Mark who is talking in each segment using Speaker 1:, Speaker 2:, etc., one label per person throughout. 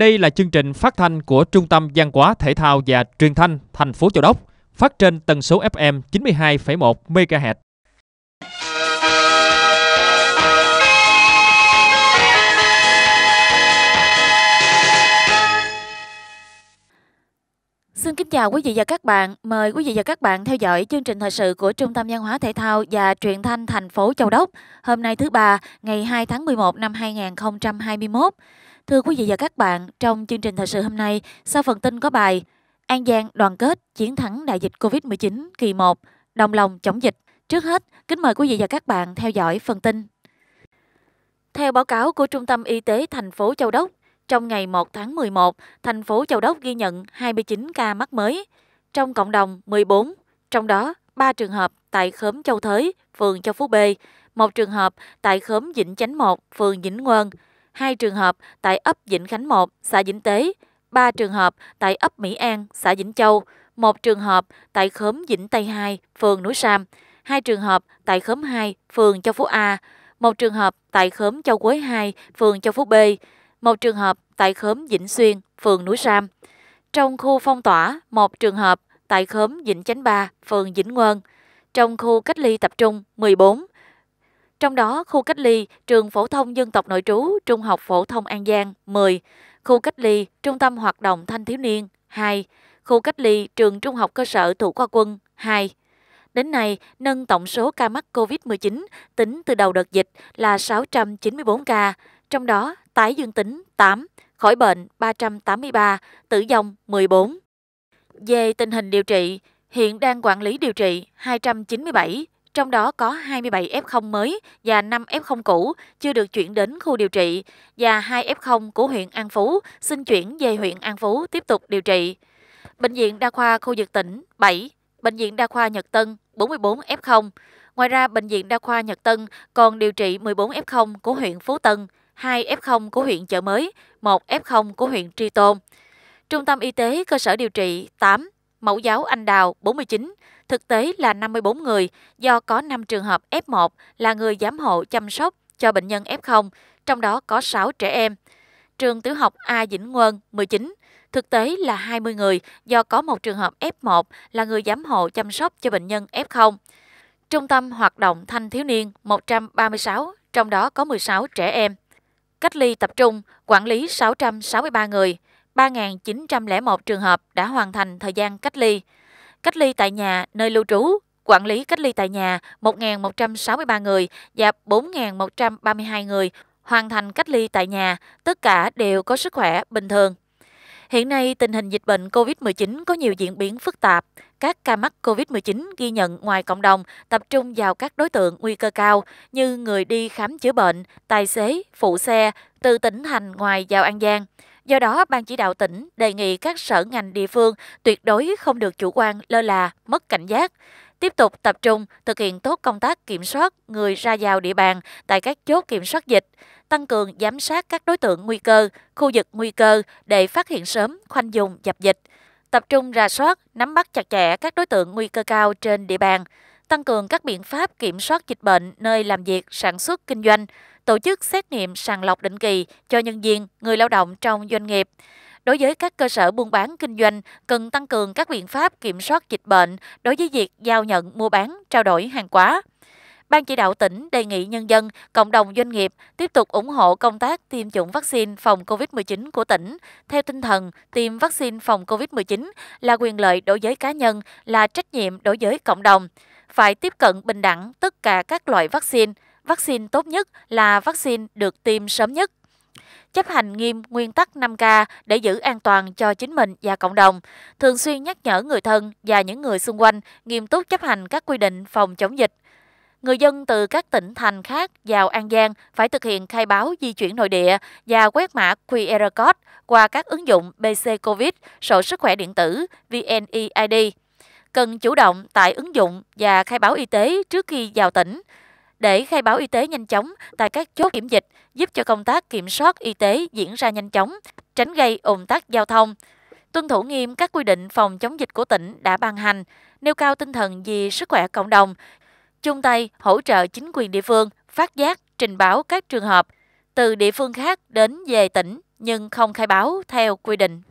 Speaker 1: Đây là chương trình phát thanh của Trung tâm Văn hóa Thể thao và Truyền thanh thành phố Châu Đốc, phát trên tần số FM 92,1 MHz. Xin kính chào quý vị và các bạn. Mời quý vị và các bạn theo dõi chương trình thời sự của Trung tâm Văn hóa Thể thao và Truyền thanh thành phố Châu Đốc hôm nay thứ ba, ngày 2 tháng 11 năm 2021. Thưa quý vị và các bạn, trong chương trình thời sự hôm nay, sau phần tin có bài An Giang đoàn kết chiến thắng đại dịch COVID-19 kỳ 1, đồng lòng chống dịch. Trước hết, kính mời quý vị và các bạn theo dõi phần tin. Theo báo cáo của Trung tâm Y tế thành phố Châu Đốc, trong ngày 1 tháng 11, thành phố Châu Đốc ghi nhận 29 ca mắc mới, trong cộng đồng 14, trong đó 3 trường hợp tại khóm Châu Thới, phường Châu Phú B, một trường hợp tại khóm Vĩnh Chánh 1, phường Vĩnh Ngân, 2 trường hợp tại ấp Vĩnh Khánh 1, xã Vĩnh Tế, 3 trường hợp tại ấp Mỹ An, xã Vĩnh Châu, 1 trường hợp tại khóm Vĩnh Tây 2, phường Núi Sam, 2 trường hợp tại khóm 2, phường Châu Phú A, 1 trường hợp tại khóm Châu Quế 2, phường Châu Phú B, 1 trường hợp tại khóm Vĩnh Xuyên, phường Núi Sam. Trong khu phong tỏa, 1 trường hợp tại khóm Vĩnh Chánh 3, phường Vĩnh Ngân. Trong khu cách ly tập trung 14, trong đó, khu cách ly Trường Phổ thông Dân tộc Nội trú Trung học Phổ thông An Giang 10, khu cách ly Trung tâm Hoạt động Thanh thiếu niên 2, khu cách ly Trường Trung học Cơ sở Thủ Khoa Quân 2. Đến nay, nâng tổng số ca mắc COVID-19 tính từ đầu đợt dịch là 694 ca, trong đó tái dương tính 8, khỏi bệnh 383, tử vong 14. Về tình hình điều trị, hiện đang quản lý điều trị 297, trong đó có 27 F0 mới và 5 F0 cũ chưa được chuyển đến khu điều trị và 2 F0 của huyện An Phú xin chuyển về huyện An Phú tiếp tục điều trị. Bệnh viện Đa khoa khu vực tỉnh 7, Bệnh viện Đa khoa Nhật Tân 44 F0. Ngoài ra, Bệnh viện Đa khoa Nhật Tân còn điều trị 14 F0 của huyện Phú Tân, 2 F0 của huyện Chợ Mới, 1 F0 của huyện Tri Tôn. Trung tâm Y tế cơ sở điều trị 8, Mẫu giáo Anh Đào 49, Thực tế là 54 người, do có 5 trường hợp F1 là người giám hộ chăm sóc cho bệnh nhân F0, trong đó có 6 trẻ em. Trường tiểu học A Vĩnh Nguân 19, thực tế là 20 người do có một trường hợp F1 là người giám hộ chăm sóc cho bệnh nhân F0. Trung tâm hoạt động thanh thiếu niên 136, trong đó có 16 trẻ em. Cách ly tập trung, quản lý 663 người, 3.901 trường hợp đã hoàn thành thời gian cách ly cách ly tại nhà, nơi lưu trú, quản lý cách ly tại nhà 1.163 người và 4.132 người hoàn thành cách ly tại nhà, tất cả đều có sức khỏe bình thường. Hiện nay, tình hình dịch bệnh COVID-19 có nhiều diễn biến phức tạp. Các ca mắc COVID-19 ghi nhận ngoài cộng đồng tập trung vào các đối tượng nguy cơ cao như người đi khám chữa bệnh, tài xế, phụ xe từ tỉnh thành ngoài vào An Giang. Do đó, Ban chỉ đạo tỉnh đề nghị các sở ngành địa phương tuyệt đối không được chủ quan lơ là, mất cảnh giác tiếp tục tập trung thực hiện tốt công tác kiểm soát người ra vào địa bàn tại các chốt kiểm soát dịch, tăng cường giám sát các đối tượng nguy cơ, khu vực nguy cơ để phát hiện sớm, khoanh vùng dập dịch, tập trung ra soát, nắm bắt chặt chẽ các đối tượng nguy cơ cao trên địa bàn tăng cường các biện pháp kiểm soát dịch bệnh nơi làm việc, sản xuất, kinh doanh, tổ chức xét nghiệm sàng lọc định kỳ cho nhân viên, người lao động trong doanh nghiệp. Đối với các cơ sở buôn bán kinh doanh, cần tăng cường các biện pháp kiểm soát dịch bệnh đối với việc giao nhận, mua bán, trao đổi hàng hóa. Ban chỉ đạo tỉnh đề nghị nhân dân, cộng đồng doanh nghiệp tiếp tục ủng hộ công tác tiêm chủng vaccine phòng COVID-19 của tỉnh, theo tinh thần tiêm vaccine phòng COVID-19 là quyền lợi đối với cá nhân, là trách nhiệm đối với cộng đồng phải tiếp cận bình đẳng tất cả các loại vaccine. Vaccine tốt nhất là vaccine được tiêm sớm nhất chấp hành nghiêm nguyên tắc 5K để giữ an toàn cho chính mình và cộng đồng, thường xuyên nhắc nhở người thân và những người xung quanh nghiêm túc chấp hành các quy định phòng chống dịch. Người dân từ các tỉnh thành khác vào An Giang phải thực hiện khai báo di chuyển nội địa và quét mã QR code qua các ứng dụng BC Covid, sổ sức khỏe điện tử, VNEID cần chủ động tải ứng dụng và khai báo y tế trước khi vào tỉnh để khai báo y tế nhanh chóng tại các chốt kiểm dịch giúp cho công tác kiểm soát y tế diễn ra nhanh chóng, tránh gây ùn tắc giao thông. Tuân thủ nghiêm các quy định phòng chống dịch của tỉnh đã ban hành, nêu cao tinh thần vì sức khỏe cộng đồng, chung tay hỗ trợ chính quyền địa phương phát giác, trình báo các trường hợp từ địa phương khác đến về tỉnh nhưng không khai báo theo quy định.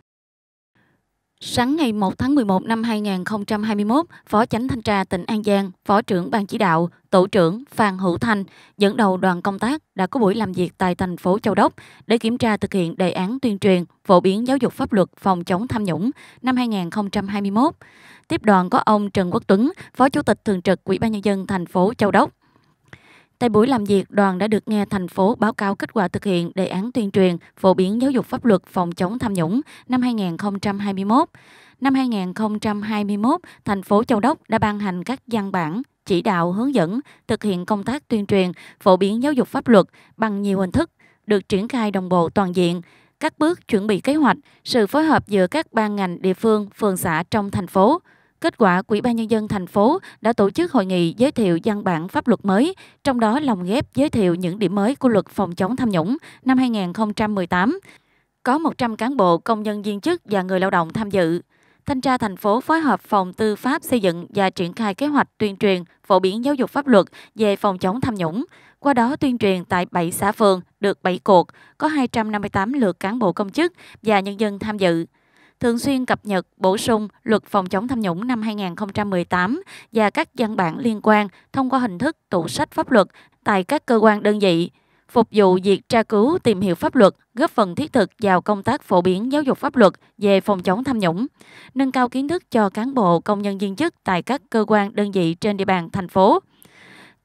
Speaker 1: Sáng ngày 1 tháng 11 năm 2021, Phó Chánh Thanh tra tỉnh An Giang, Phó trưởng Ban chỉ đạo, Tổ trưởng Phan Hữu Thanh dẫn đầu đoàn công tác đã có buổi làm việc tại thành phố Châu Đốc để kiểm tra thực hiện đề án tuyên truyền phổ biến giáo dục pháp luật phòng chống tham nhũng năm 2021. Tiếp đoàn có ông Trần Quốc Tuấn, Phó Chủ tịch Thường trực Ủy ban Nhân dân thành phố Châu Đốc, Tại buổi làm việc, đoàn đã được nghe thành phố báo cáo kết quả thực hiện đề án tuyên truyền phổ biến giáo dục pháp luật phòng chống tham nhũng năm 2021. Năm 2021, thành phố Châu Đốc đã ban hành các văn bản chỉ đạo hướng dẫn thực hiện công tác tuyên truyền phổ biến giáo dục pháp luật bằng nhiều hình thức được triển khai đồng bộ toàn diện các bước chuẩn bị kế hoạch sự phối hợp giữa các ban ngành địa phương phường xã trong thành phố Kết quả, quỹ ban Nhân dân thành phố đã tổ chức hội nghị giới thiệu văn bản pháp luật mới, trong đó lồng ghép giới thiệu những điểm mới của luật phòng chống tham nhũng năm 2018. Có 100 cán bộ, công nhân viên chức và người lao động tham dự. Thanh tra thành phố phối hợp phòng tư pháp xây dựng và triển khai kế hoạch tuyên truyền, phổ biến giáo dục pháp luật về phòng chống tham nhũng. Qua đó tuyên truyền tại 7 xã phường được 7 cuộc, có 258 lượt cán bộ công chức và nhân dân tham dự thường xuyên cập nhật, bổ sung luật phòng chống tham nhũng năm 2018 và các văn bản liên quan thông qua hình thức tủ sách pháp luật tại các cơ quan đơn vị, phục vụ việc tra cứu, tìm hiểu pháp luật, góp phần thiết thực vào công tác phổ biến giáo dục pháp luật về phòng chống tham nhũng, nâng cao kiến thức cho cán bộ công nhân viên chức tại các cơ quan đơn vị trên địa bàn thành phố.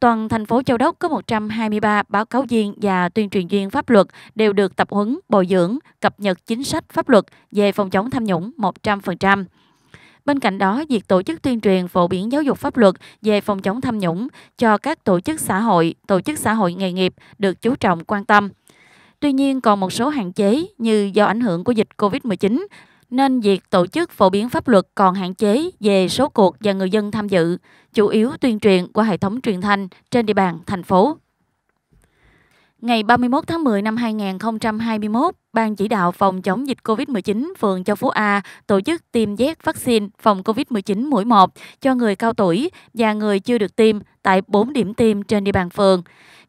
Speaker 1: Toàn thành phố Châu Đốc có 123 báo cáo viên và tuyên truyền viên pháp luật đều được tập huấn, bồi dưỡng, cập nhật chính sách pháp luật về phòng chống tham nhũng 100%. Bên cạnh đó, việc tổ chức tuyên truyền phổ biến giáo dục pháp luật về phòng chống tham nhũng cho các tổ chức xã hội, tổ chức xã hội nghề nghiệp được chú trọng quan tâm. Tuy nhiên, còn một số hạn chế như do ảnh hưởng của dịch COVID-19, nên việc tổ chức phổ biến pháp luật còn hạn chế về số cuộc và người dân tham dự, chủ yếu tuyên truyền qua hệ thống truyền thanh trên địa bàn thành phố. Ngày 31 tháng 10 năm 2021, Ban chỉ đạo phòng chống dịch COVID-19 phường Châu Phú A tổ chức tiêm vét vaccine phòng COVID-19 mũi 1 cho người cao tuổi và người chưa được tiêm tại 4 điểm tiêm trên địa bàn phường.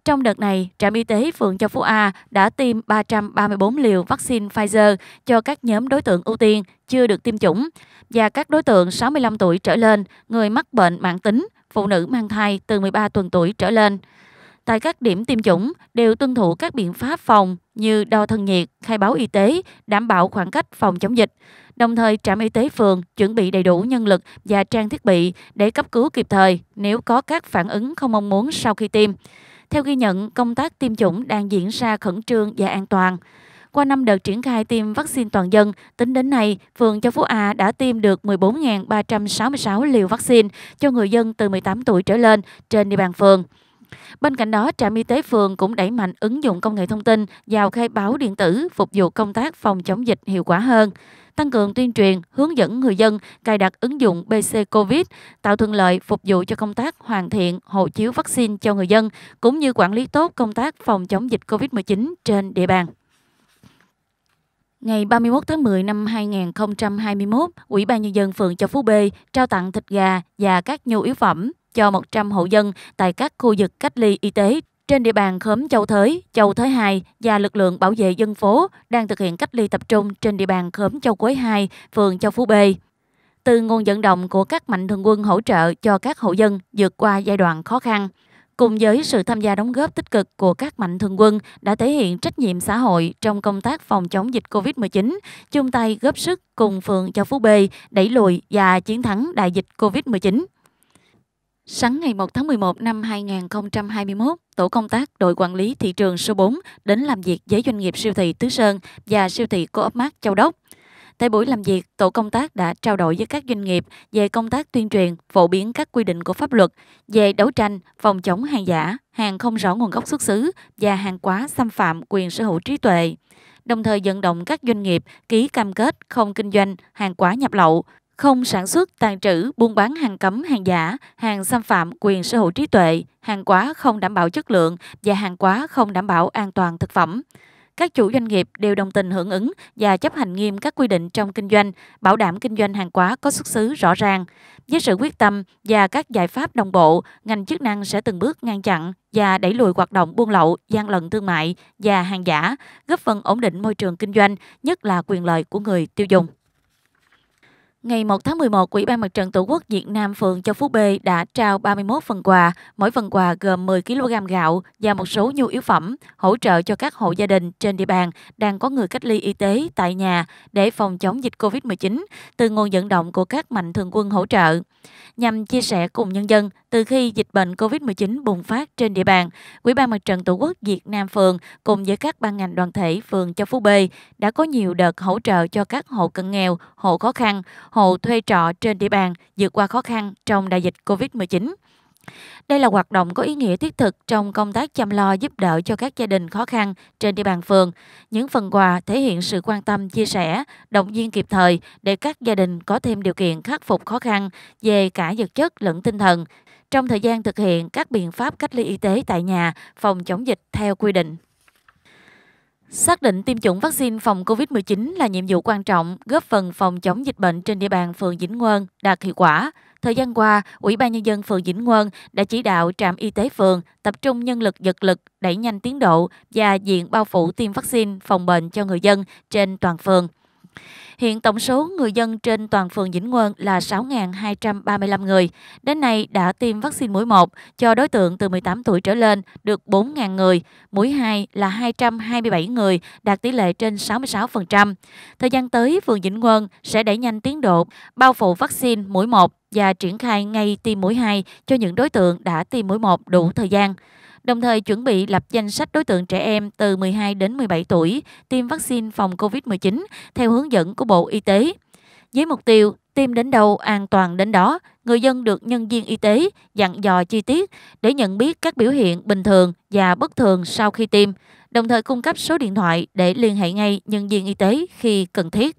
Speaker 1: Trong đợt này, trạm y tế phường Châu Phú A đã tiêm 334 liều vaccine Pfizer cho các nhóm đối tượng ưu tiên chưa được tiêm chủng và các đối tượng 65 tuổi trở lên, người mắc bệnh mạng tính, phụ nữ mang thai từ 13 tuần tuổi trở lên. Tại các điểm tiêm chủng đều tuân thủ các biện pháp phòng như đo thân nhiệt, khai báo y tế, đảm bảo khoảng cách phòng chống dịch. Đồng thời, trạm y tế phường chuẩn bị đầy đủ nhân lực và trang thiết bị để cấp cứu kịp thời nếu có các phản ứng không mong muốn sau khi tiêm. Theo ghi nhận, công tác tiêm chủng đang diễn ra khẩn trương và an toàn. Qua năm đợt triển khai tiêm vaccine toàn dân, tính đến nay, phường Châu Phú A đã tiêm được 14.366 liều vaccine cho người dân từ 18 tuổi trở lên trên địa bàn phường. Bên cạnh đó, trạm y tế phường cũng đẩy mạnh ứng dụng công nghệ thông tin vào khai báo điện tử phục vụ công tác phòng chống dịch hiệu quả hơn tăng cường tuyên truyền, hướng dẫn người dân cài đặt ứng dụng BC Covid, tạo thuận lợi phục vụ cho công tác hoàn thiện hộ chiếu vaccine cho người dân, cũng như quản lý tốt công tác phòng chống dịch COVID-19 trên địa bàn. Ngày 31 tháng 10 năm 2021, Ủy ban Nhân dân phường Châu Phú B trao tặng thịt gà và các nhu yếu phẩm cho 100 hộ dân tại các khu vực cách ly y tế trên địa bàn khóm Châu Thới, Châu Thới 2 và lực lượng bảo vệ dân phố đang thực hiện cách ly tập trung trên địa bàn khóm Châu Quế 2, phường Châu Phú B. Từ nguồn vận động của các mạnh thường quân hỗ trợ cho các hộ dân vượt qua giai đoạn khó khăn, cùng với sự tham gia đóng góp tích cực của các mạnh thường quân đã thể hiện trách nhiệm xã hội trong công tác phòng chống dịch COVID-19, chung tay góp sức cùng phường Châu Phú B đẩy lùi và chiến thắng đại dịch COVID-19. Sáng ngày 1 tháng 11 năm 2021, Tổ công tác đội quản lý thị trường số 4 đến làm việc với doanh nghiệp siêu thị Tứ Sơn và siêu thị Co op Mart Châu Đốc. Tại buổi làm việc, tổ công tác đã trao đổi với các doanh nghiệp về công tác tuyên truyền, phổ biến các quy định của pháp luật về đấu tranh, phòng chống hàng giả, hàng không rõ nguồn gốc xuất xứ và hàng quá xâm phạm quyền sở hữu trí tuệ đồng thời vận động các doanh nghiệp ký cam kết không kinh doanh hàng quá nhập lậu, không sản xuất, tàn trữ, buôn bán hàng cấm, hàng giả, hàng xâm phạm quyền sở hữu trí tuệ, hàng quá không đảm bảo chất lượng và hàng quá không đảm bảo an toàn thực phẩm. Các chủ doanh nghiệp đều đồng tình hưởng ứng và chấp hành nghiêm các quy định trong kinh doanh, bảo đảm kinh doanh hàng quá có xuất xứ rõ ràng. Với sự quyết tâm và các giải pháp đồng bộ, ngành chức năng sẽ từng bước ngăn chặn và đẩy lùi hoạt động buôn lậu, gian lận thương mại và hàng giả, góp phần ổn định môi trường kinh doanh, nhất là quyền lợi của người tiêu dùng. Ngày 1 tháng 11, Ủy ban Mặt trận Tổ quốc Việt Nam phường Châu Phú B đã trao 31 phần quà, mỗi phần quà gồm 10 kg gạo và một số nhu yếu phẩm hỗ trợ cho các hộ gia đình trên địa bàn đang có người cách ly y tế tại nhà để phòng chống dịch COVID-19 từ nguồn vận động của các mạnh thường quân hỗ trợ. Nhằm chia sẻ cùng nhân dân từ khi dịch bệnh COVID-19 bùng phát trên địa bàn, Ủy ban Mặt trận Tổ quốc Việt Nam phường cùng với các ban ngành đoàn thể phường Châu Phú B đã có nhiều đợt hỗ trợ cho các hộ cận nghèo, hộ khó khăn, hộ thuê trọ trên địa bàn vượt qua khó khăn trong đại dịch COVID-19. Đây là hoạt động có ý nghĩa thiết thực trong công tác chăm lo giúp đỡ cho các gia đình khó khăn trên địa bàn phường. Những phần quà thể hiện sự quan tâm, chia sẻ, động viên kịp thời để các gia đình có thêm điều kiện khắc phục khó khăn về cả vật chất lẫn tinh thần trong thời gian thực hiện các biện pháp cách ly y tế tại nhà phòng chống dịch theo quy định. Xác định tiêm chủng vaccine phòng COVID-19 là nhiệm vụ quan trọng, góp phần phòng chống dịch bệnh trên địa bàn phường Vĩnh Ngân đạt hiệu quả. Thời gian qua, Ủy ban Nhân dân phường Vĩnh Ngân đã chỉ đạo trạm y tế phường tập trung nhân lực vật lực đẩy nhanh tiến độ và diện bao phủ tiêm vaccine phòng bệnh cho người dân trên toàn phường. Hiện tổng số người dân trên toàn phường Vĩnh Ngân là 6.235 người. Đến nay đã tiêm vaccine mũi 1 cho đối tượng từ 18 tuổi trở lên được 4.000 người, mũi 2 là 227 người, đạt tỷ lệ trên 66%. Thời gian tới, phường Vĩnh Ngân sẽ đẩy nhanh tiến độ bao phủ vaccine mũi 1 và triển khai ngay tiêm mũi 2 cho những đối tượng đã tiêm mũi 1 đủ thời gian đồng thời chuẩn bị lập danh sách đối tượng trẻ em từ 12 đến 17 tuổi tiêm vaccine phòng COVID-19 theo hướng dẫn của Bộ Y tế. Với mục tiêu tiêm đến đâu an toàn đến đó, người dân được nhân viên y tế dặn dò chi tiết để nhận biết các biểu hiện bình thường và bất thường sau khi tiêm, đồng thời cung cấp số điện thoại để liên hệ ngay nhân viên y tế khi cần thiết.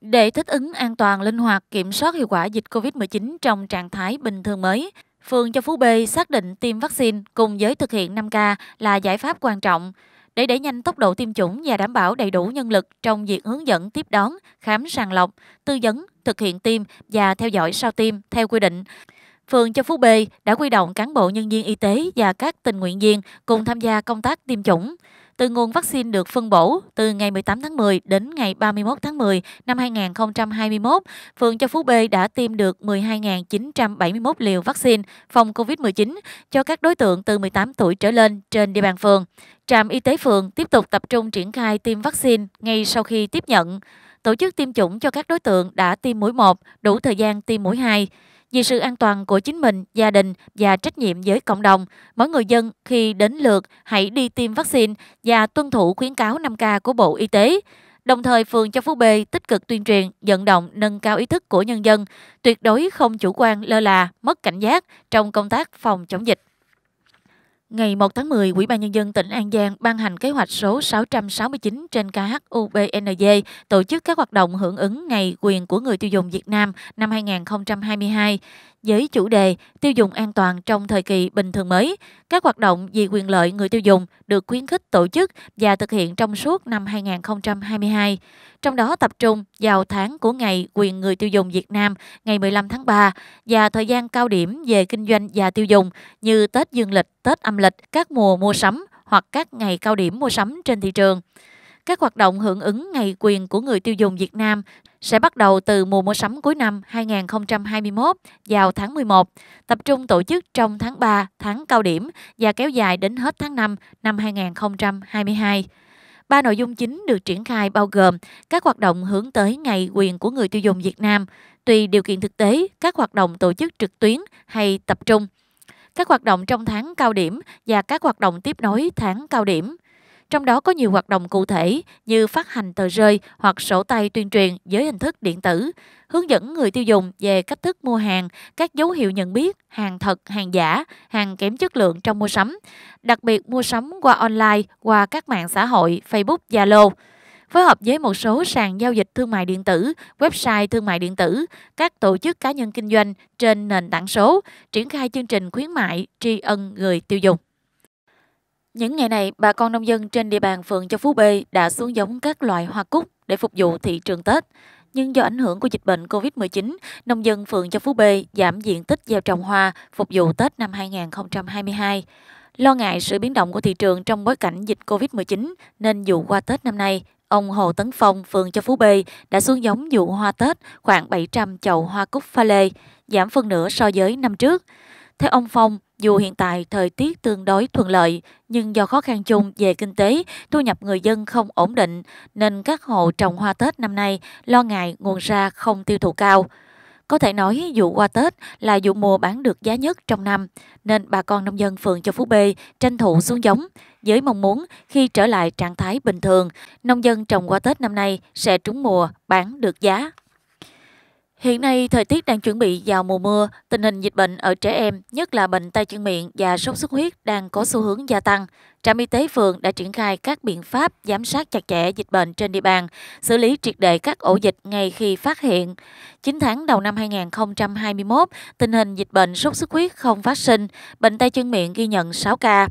Speaker 1: Để thích ứng an toàn, linh hoạt, kiểm soát hiệu quả dịch COVID-19 trong trạng thái bình thường mới, Phường Châu Phú B xác định tiêm vaccine cùng với thực hiện 5K là giải pháp quan trọng để đẩy nhanh tốc độ tiêm chủng và đảm bảo đầy đủ nhân lực trong việc hướng dẫn tiếp đón, khám sàng lọc, tư vấn, thực hiện tiêm và theo dõi sau tiêm theo quy định. Phường Châu Phú B đã quy động cán bộ nhân viên y tế và các tình nguyện viên cùng tham gia công tác tiêm chủng từ nguồn vaccine được phân bổ từ ngày 18 tháng 10 đến ngày 31 tháng 10 năm 2021, phường Châu Phú B đã tiêm được 12.971 liều vaccine phòng COVID-19 cho các đối tượng từ 18 tuổi trở lên trên địa bàn phường. Trạm y tế phường tiếp tục tập trung triển khai tiêm vaccine ngay sau khi tiếp nhận, tổ chức tiêm chủng cho các đối tượng đã tiêm mũi 1, đủ thời gian tiêm mũi 2. Vì sự an toàn của chính mình, gia đình và trách nhiệm với cộng đồng, mỗi người dân khi đến lượt hãy đi tiêm vaccine và tuân thủ khuyến cáo 5K của Bộ Y tế. Đồng thời, phường Châu Phú B tích cực tuyên truyền, vận động nâng cao ý thức của nhân dân, tuyệt đối không chủ quan lơ là, mất cảnh giác trong công tác phòng chống dịch. Ngày 1 tháng 10, Ủy ban Nhân dân tỉnh An Giang ban hành kế hoạch số 669 trên KHUBND tổ chức các hoạt động hưởng ứng Ngày quyền của người tiêu dùng Việt Nam năm 2022 với chủ đề Tiêu dùng an toàn trong thời kỳ bình thường mới. Các hoạt động vì quyền lợi người tiêu dùng được khuyến khích tổ chức và thực hiện trong suốt năm 2022. Trong đó tập trung vào tháng của Ngày quyền người tiêu dùng Việt Nam ngày 15 tháng 3 và thời gian cao điểm về kinh doanh và tiêu dùng như Tết Dương lịch Tết âm lịch, các mùa mua sắm hoặc các ngày cao điểm mua sắm trên thị trường. Các hoạt động hưởng ứng ngày quyền của người tiêu dùng Việt Nam sẽ bắt đầu từ mùa mua sắm cuối năm 2021 vào tháng 11, tập trung tổ chức trong tháng 3, tháng cao điểm và kéo dài đến hết tháng 5 năm 2022. Ba nội dung chính được triển khai bao gồm các hoạt động hướng tới ngày quyền của người tiêu dùng Việt Nam, tùy điều kiện thực tế, các hoạt động tổ chức trực tuyến hay tập trung – các hoạt động trong tháng cao điểm và các hoạt động tiếp nối tháng cao điểm. Trong đó có nhiều hoạt động cụ thể như phát hành tờ rơi hoặc sổ tay tuyên truyền dưới hình thức điện tử, hướng dẫn người tiêu dùng về cách thức mua hàng, các dấu hiệu nhận biết hàng thật, hàng giả, hàng kém chất lượng trong mua sắm, đặc biệt mua sắm qua online, qua các mạng xã hội Facebook, Zalo phối hợp với một số sàn giao dịch thương mại điện tử, website thương mại điện tử, các tổ chức cá nhân kinh doanh trên nền tảng số, triển khai chương trình khuyến mại tri ân người tiêu dùng. Những ngày này, bà con nông dân trên địa bàn phường Châu Phú B đã xuống giống các loại hoa cúc để phục vụ thị trường Tết. Nhưng do ảnh hưởng của dịch bệnh COVID-19, nông dân phường Châu Phú B giảm diện tích gieo trồng hoa phục vụ Tết năm 2022. Lo ngại sự biến động của thị trường trong bối cảnh dịch COVID-19 nên dù qua Tết năm nay, Ông Hồ Tấn Phong, phường Châu Phú B đã xuống giống vụ hoa Tết khoảng 700 chậu hoa cúc pha lê, giảm phân nửa so với năm trước. Theo ông Phong, dù hiện tại thời tiết tương đối thuận lợi, nhưng do khó khăn chung về kinh tế, thu nhập người dân không ổn định, nên các hộ trồng hoa Tết năm nay lo ngại nguồn ra không tiêu thụ cao. Có thể nói vụ hoa Tết là vụ mùa bán được giá nhất trong năm, nên bà con nông dân phường Châu Phú B tranh thủ xuống giống, với mong muốn khi trở lại trạng thái bình thường, nông dân trồng hoa Tết năm nay sẽ trúng mùa, bán được giá. Hiện nay, thời tiết đang chuẩn bị vào mùa mưa, tình hình dịch bệnh ở trẻ em, nhất là bệnh tay chân miệng và sốt xuất huyết đang có xu hướng gia tăng. Trạm y tế phường đã triển khai các biện pháp giám sát chặt chẽ dịch bệnh trên địa bàn, xử lý triệt để các ổ dịch ngay khi phát hiện. 9 tháng đầu năm 2021, tình hình dịch bệnh sốt xuất huyết không phát sinh, bệnh tay chân miệng ghi nhận 6 ca.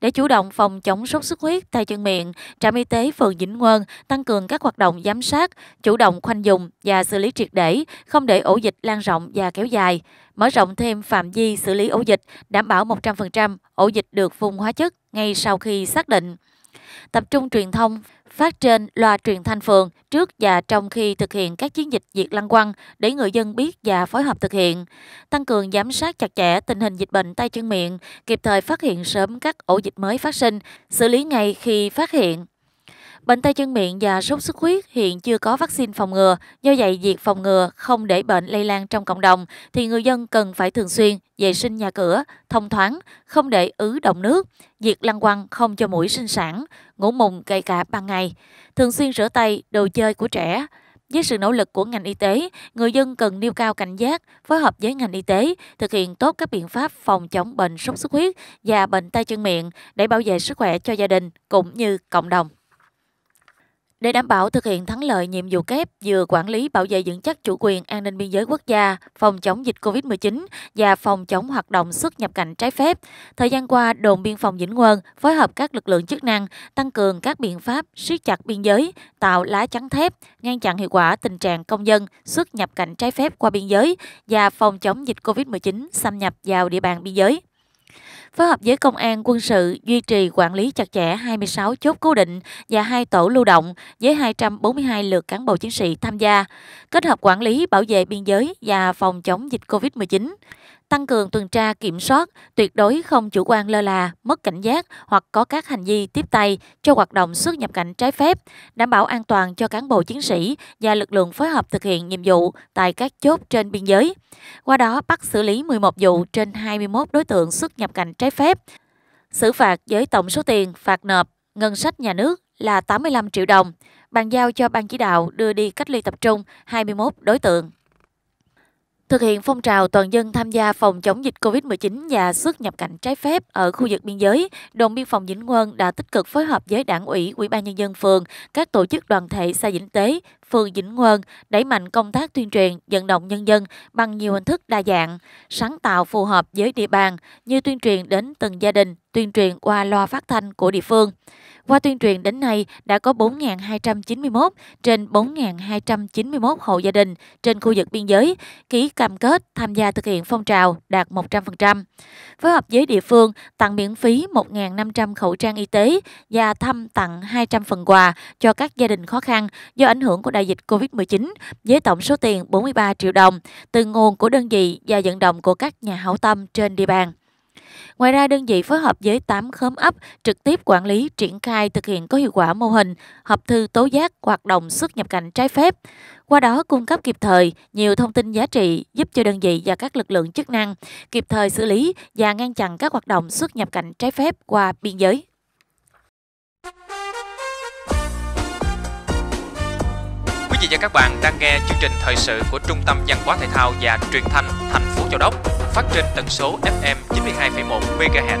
Speaker 1: Để chủ động phòng chống sốt xuất huyết tay chân miệng, trạm y tế phường Vĩnh Ngân tăng cường các hoạt động giám sát, chủ động khoanh vùng và xử lý triệt để, không để ổ dịch lan rộng và kéo dài. Mở rộng thêm phạm vi xử lý ổ dịch, đảm bảo 100% ổ dịch được phun hóa chất ngay sau khi xác định. Tập trung truyền thông phát trên loa truyền thanh phường trước và trong khi thực hiện các chiến dịch diệt lăng quăng để người dân biết và phối hợp thực hiện, tăng cường giám sát chặt chẽ tình hình dịch bệnh tay chân miệng, kịp thời phát hiện sớm các ổ dịch mới phát sinh, xử lý ngay khi phát hiện Bệnh tay chân miệng và sốt xuất huyết hiện chưa có vaccine phòng ngừa, do vậy việc phòng ngừa không để bệnh lây lan trong cộng đồng thì người dân cần phải thường xuyên vệ sinh nhà cửa, thông thoáng, không để ứ động nước, diệt lăng quăng không cho mũi sinh sản, ngủ mùng kể cả ban ngày, thường xuyên rửa tay, đồ chơi của trẻ. Với sự nỗ lực của ngành y tế, người dân cần nêu cao cảnh giác, phối hợp với ngành y tế, thực hiện tốt các biện pháp phòng chống bệnh sốt xuất huyết và bệnh tay chân miệng để bảo vệ sức khỏe cho gia đình cũng như cộng đồng. Để đảm bảo thực hiện thắng lợi nhiệm vụ kép vừa quản lý bảo vệ vững chắc chủ quyền an ninh biên giới quốc gia, phòng chống dịch COVID-19 và phòng chống hoạt động xuất nhập cảnh trái phép, thời gian qua đồn biên phòng Vĩnh Quân phối hợp các lực lượng chức năng tăng cường các biện pháp siết chặt biên giới, tạo lá chắn thép, ngăn chặn hiệu quả tình trạng công dân xuất nhập cảnh trái phép qua biên giới và phòng chống dịch COVID-19 xâm nhập vào địa bàn biên giới phối hợp với công an quân sự duy trì quản lý chặt chẽ 26 chốt cố định và hai tổ lưu động với 242 lượt cán bộ chiến sĩ tham gia, kết hợp quản lý bảo vệ biên giới và phòng chống dịch COVID-19 tăng cường tuần tra kiểm soát, tuyệt đối không chủ quan lơ là, mất cảnh giác hoặc có các hành vi tiếp tay cho hoạt động xuất nhập cảnh trái phép, đảm bảo an toàn cho cán bộ chiến sĩ và lực lượng phối hợp thực hiện nhiệm vụ tại các chốt trên biên giới. Qua đó bắt xử lý 11 vụ trên 21 đối tượng xuất nhập cảnh trái phép, xử phạt với tổng số tiền phạt nộp ngân sách nhà nước là 85 triệu đồng, bàn giao cho ban chỉ đạo đưa đi cách ly tập trung 21 đối tượng thực hiện phong trào toàn dân tham gia phòng chống dịch COVID-19 và xuất nhập cảnh trái phép ở khu vực biên giới, đồn biên phòng Vĩnh Quân đã tích cực phối hợp với Đảng ủy, Ủy ban nhân dân phường, các tổ chức đoàn thể xã Vĩnh Tế, phường Vĩnh Quân đẩy mạnh công tác tuyên truyền, vận động nhân dân bằng nhiều hình thức đa dạng, sáng tạo phù hợp với địa bàn như tuyên truyền đến từng gia đình, tuyên truyền qua loa phát thanh của địa phương. Qua tuyên truyền đến nay đã có 4.291 trên 4.291 hộ gia đình trên khu vực biên giới ký cam kết tham gia thực hiện phong trào đạt 100%. Phối hợp với địa phương tặng miễn phí 1.500 khẩu trang y tế và thăm tặng 200 phần quà cho các gia đình khó khăn do ảnh hưởng của đại dịch COVID-19 với tổng số tiền 43 triệu đồng từ nguồn của đơn vị và vận động của các nhà hảo tâm trên địa bàn. Ngoài ra, đơn vị phối hợp với 8 khóm ấp trực tiếp quản lý, triển khai thực hiện có hiệu quả mô hình hợp thư tố giác hoạt động xuất nhập cảnh trái phép. Qua đó cung cấp kịp thời nhiều thông tin giá trị giúp cho đơn vị và các lực lượng chức năng kịp thời xử lý và ngăn chặn các hoạt động xuất nhập cảnh trái phép qua biên giới. và các bạn đang nghe chương trình thời sự của Trung tâm Văn hóa Thể thao và Truyền thanh thành phố Châu Đốc phát trên tần số FM 92,1 MHz.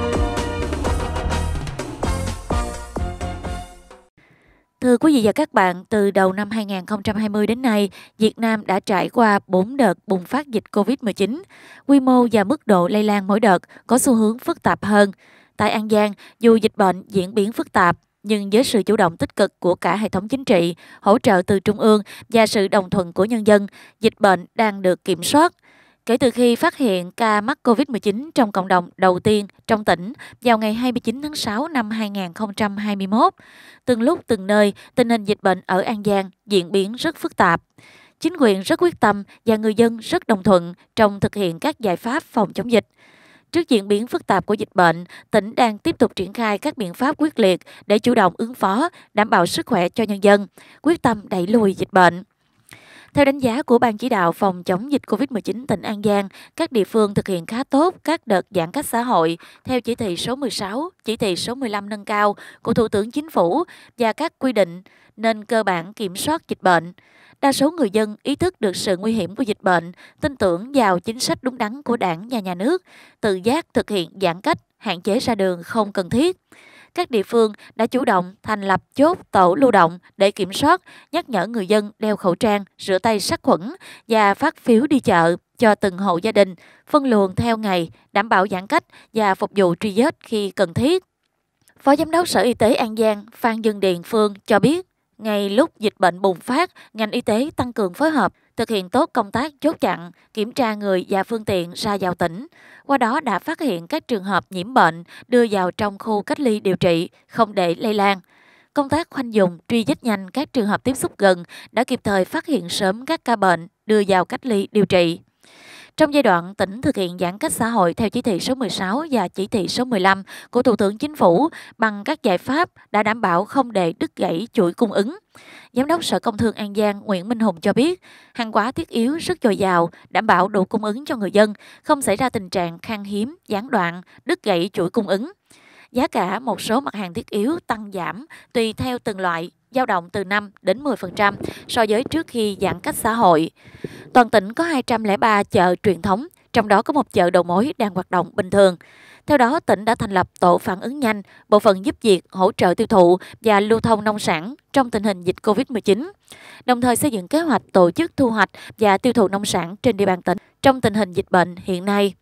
Speaker 1: Thưa quý vị và các bạn, từ đầu năm 2020 đến nay, Việt Nam đã trải qua 4 đợt bùng phát dịch COVID-19. Quy mô và mức độ lây lan mỗi đợt có xu hướng phức tạp hơn. Tại An Giang, dù dịch bệnh diễn biến phức tạp nhưng với sự chủ động tích cực của cả hệ thống chính trị, hỗ trợ từ trung ương và sự đồng thuận của nhân dân, dịch bệnh đang được kiểm soát. Kể từ khi phát hiện ca mắc COVID-19 trong cộng đồng đầu tiên trong tỉnh vào ngày 29 tháng 6 năm 2021, từng lúc từng nơi tình hình dịch bệnh ở An Giang diễn biến rất phức tạp. Chính quyền rất quyết tâm và người dân rất đồng thuận trong thực hiện các giải pháp phòng chống dịch – Trước diễn biến phức tạp của dịch bệnh, tỉnh đang tiếp tục triển khai các biện pháp quyết liệt để chủ động ứng phó, đảm bảo sức khỏe cho nhân dân, quyết tâm đẩy lùi dịch bệnh. Theo đánh giá của Ban chỉ đạo phòng chống dịch COVID-19 tỉnh An Giang, các địa phương thực hiện khá tốt các đợt giãn cách xã hội theo chỉ thị số 16, chỉ thị số 15 nâng cao của Thủ tướng Chính phủ và các quy định nên cơ bản kiểm soát dịch bệnh. Đa số người dân ý thức được sự nguy hiểm của dịch bệnh, tin tưởng vào chính sách đúng đắn của đảng và nhà nước, tự giác thực hiện giãn cách, hạn chế ra đường không cần thiết các địa phương đã chủ động thành lập chốt tổ lưu động để kiểm soát, nhắc nhở người dân đeo khẩu trang, rửa tay sát khuẩn và phát phiếu đi chợ cho từng hộ gia đình, phân luồng theo ngày, đảm bảo giãn cách và phục vụ truy vết khi cần thiết. Phó Giám đốc Sở Y tế An Giang Phan Dương Điền Phương cho biết, ngay lúc dịch bệnh bùng phát, ngành y tế tăng cường phối hợp, thực hiện tốt công tác chốt chặn, kiểm tra người và phương tiện ra vào tỉnh. Qua đó đã phát hiện các trường hợp nhiễm bệnh đưa vào trong khu cách ly điều trị, không để lây lan. Công tác khoanh vùng, truy vết nhanh các trường hợp tiếp xúc gần đã kịp thời phát hiện sớm các ca bệnh đưa vào cách ly điều trị. Trong giai đoạn tỉnh thực hiện giãn cách xã hội theo chỉ thị số 16 và chỉ thị số 15 của Thủ tướng Chính phủ bằng các giải pháp đã đảm bảo không để đứt gãy chuỗi cung ứng. Giám đốc Sở Công Thương An Giang Nguyễn Minh Hùng cho biết, hàng hóa thiết yếu rất dồi dào, đảm bảo đủ cung ứng cho người dân, không xảy ra tình trạng khan hiếm, gián đoạn, đứt gãy chuỗi cung ứng. Giá cả một số mặt hàng thiết yếu tăng giảm tùy theo từng loại, dao động từ 5 đến 10% so với trước khi giãn cách xã hội. Toàn tỉnh có 203 chợ truyền thống, trong đó có một chợ đầu mối đang hoạt động bình thường. Theo đó, tỉnh đã thành lập tổ phản ứng nhanh, bộ phận giúp việc, hỗ trợ tiêu thụ và lưu thông nông sản trong tình hình dịch COVID-19, đồng thời xây dựng kế hoạch tổ chức thu hoạch và tiêu thụ nông sản trên địa bàn tỉnh trong tình hình dịch bệnh hiện nay.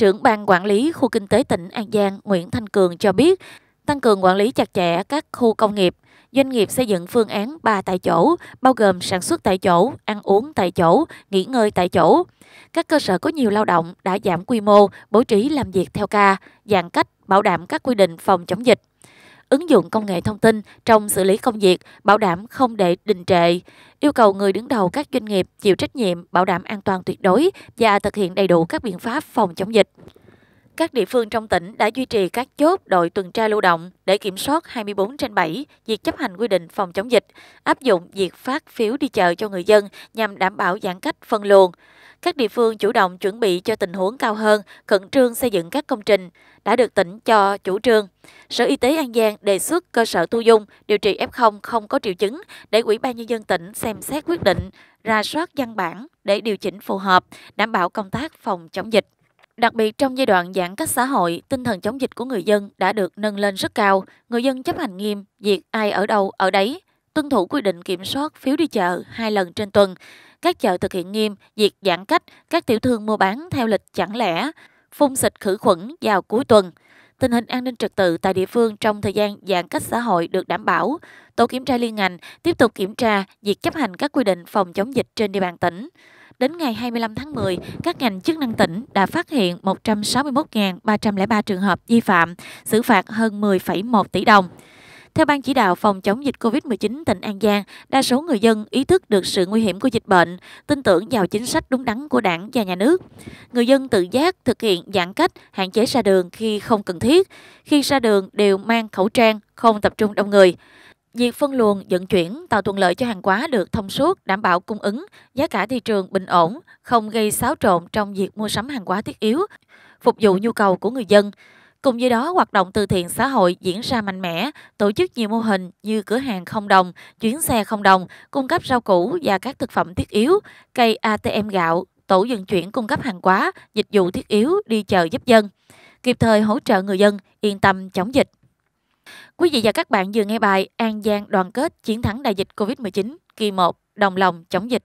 Speaker 1: Trưởng ban quản lý khu kinh tế tỉnh An Giang Nguyễn Thanh Cường cho biết, tăng cường quản lý chặt chẽ các khu công nghiệp, doanh nghiệp xây dựng phương án ba tại chỗ, bao gồm sản xuất tại chỗ, ăn uống tại chỗ, nghỉ ngơi tại chỗ. Các cơ sở có nhiều lao động đã giảm quy mô, bố trí làm việc theo ca, giãn cách, bảo đảm các quy định phòng chống dịch ứng dụng công nghệ thông tin trong xử lý công việc, bảo đảm không để đình trệ, yêu cầu người đứng đầu các doanh nghiệp chịu trách nhiệm bảo đảm an toàn tuyệt đối và thực hiện đầy đủ các biện pháp phòng chống dịch. Các địa phương trong tỉnh đã duy trì các chốt đội tuần tra lưu động để kiểm soát 24 trên 7 việc chấp hành quy định phòng chống dịch, áp dụng việc phát phiếu đi chợ cho người dân nhằm đảm bảo giãn cách phân luồng các địa phương chủ động chuẩn bị cho tình huống cao hơn, khẩn trương xây dựng các công trình đã được tỉnh cho chủ trương. Sở Y tế An Giang đề xuất cơ sở thu dung điều trị F0 không có triệu chứng để Ủy ban nhân dân tỉnh xem xét quyết định, ra soát văn bản để điều chỉnh phù hợp, đảm bảo công tác phòng chống dịch. Đặc biệt trong giai đoạn giãn cách xã hội, tinh thần chống dịch của người dân đã được nâng lên rất cao. Người dân chấp hành nghiêm, việc ai ở đâu ở đấy, tuân thủ quy định kiểm soát phiếu đi chợ hai lần trên tuần. Các chợ thực hiện nghiêm việc giãn cách, các tiểu thương mua bán theo lịch chẳng lẻ, phun xịt khử khuẩn vào cuối tuần. Tình hình an ninh trật tự tại địa phương trong thời gian giãn cách xã hội được đảm bảo. Tổ kiểm tra liên ngành tiếp tục kiểm tra việc chấp hành các quy định phòng chống dịch trên địa bàn tỉnh. Đến ngày 25 tháng 10, các ngành chức năng tỉnh đã phát hiện 161.303 trường hợp vi phạm, xử phạt hơn 10,1 tỷ đồng. Theo Ban chỉ đạo phòng chống dịch COVID-19 tỉnh An Giang, đa số người dân ý thức được sự nguy hiểm của dịch bệnh, tin tưởng vào chính sách đúng đắn của đảng và nhà nước. Người dân tự giác thực hiện giãn cách, hạn chế ra đường khi không cần thiết. Khi ra đường đều mang khẩu trang, không tập trung đông người. Việc phân luồng, vận chuyển tạo thuận lợi cho hàng hóa được thông suốt, đảm bảo cung ứng, giá cả thị trường bình ổn, không gây xáo trộn trong việc mua sắm hàng hóa thiết yếu, phục vụ nhu cầu của người dân. Cùng với đó, hoạt động từ thiện xã hội diễn ra mạnh mẽ, tổ chức nhiều mô hình như cửa hàng không đồng, chuyến xe không đồng, cung cấp rau củ và các thực phẩm thiết yếu, cây ATM gạo, tổ dân chuyển cung cấp hàng hóa, dịch vụ thiết yếu đi chợ giúp dân, kịp thời hỗ trợ người dân yên tâm chống dịch. Quý vị và các bạn vừa nghe bài An Giang đoàn kết chiến thắng đại dịch COVID-19 kỳ 1 đồng lòng chống dịch.